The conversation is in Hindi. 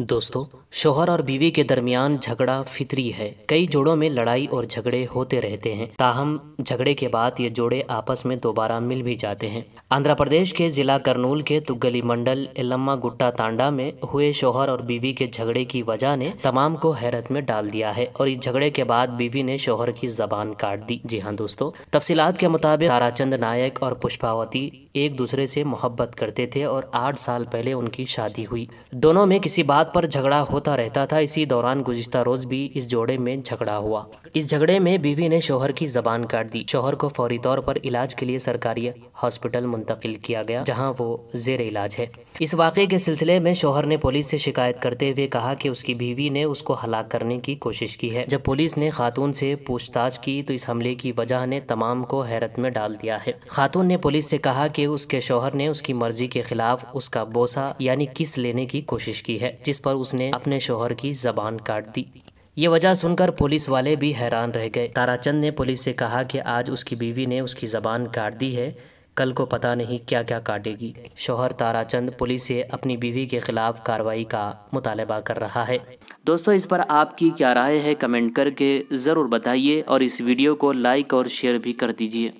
दोस्तों शोहर और बीवी के दरमियान झगड़ा फितरी है कई जोड़ों में लड़ाई और झगड़े होते रहते हैं ताहम झगड़े के बाद ये जोड़े आपस में दोबारा मिल भी जाते हैं आंध्र प्रदेश के जिला करनूल के तुगली मंडल एलम्मा गुट्टा तांडा में हुए शोहर और बीवी के झगड़े की वजह ने तमाम को हैरत में डाल दिया है और इस झगड़े के बाद बीवी ने शोहर की जबान काट दी जी हाँ दोस्तों तफसीत के मुताबिक ताराचंद नायक और पुष्पावती एक दूसरे से मोहब्बत करते थे और आठ साल पहले उनकी शादी हुई दोनों में किसी बात पर झगड़ा होता रहता था इसी दौरान गुजश्ता रोज भी इस जोड़े में झगड़ा हुआ इस झगड़े में बीवी ने शोहर की जबान काट दी शोहर को फौरी तौर पर इलाज के लिए सरकारी हॉस्पिटल मुंतकिल किया गया जहाँ वो जेर इलाज है इस वाक़े के सिलसिले में शोहर ने पुलिस से शिकायत करते हुए कहा कि उसकी बीवी ने उसको हलाक करने की कोशिश की है जब पुलिस ने खातून से पूछताछ की तो इस हमले की वजह ने तमाम को हैरत में डाल दिया है खातून ने पुलिस से कहा कि उसके शोहर ने उसकी मर्जी के खिलाफ उसका बोसा यानी किस लेने की कोशिश की है जिस पर उसने अपने शोहर की जबान काट दी ये वजह सुनकर पुलिस वाले भी हैरान रह गए ताराचंद ने पुलिस से कहा कि आज उसकी बीवी ने उसकी ज़बान काट दी है कल को पता नहीं क्या क्या काटेगी शोहर ताराचंद पुलिस से अपनी बीवी के खिलाफ कार्रवाई का मुतालबा कर रहा है दोस्तों इस पर आपकी क्या राय है कमेंट करके ज़रूर बताइए और इस वीडियो को लाइक और शेयर भी कर दीजिए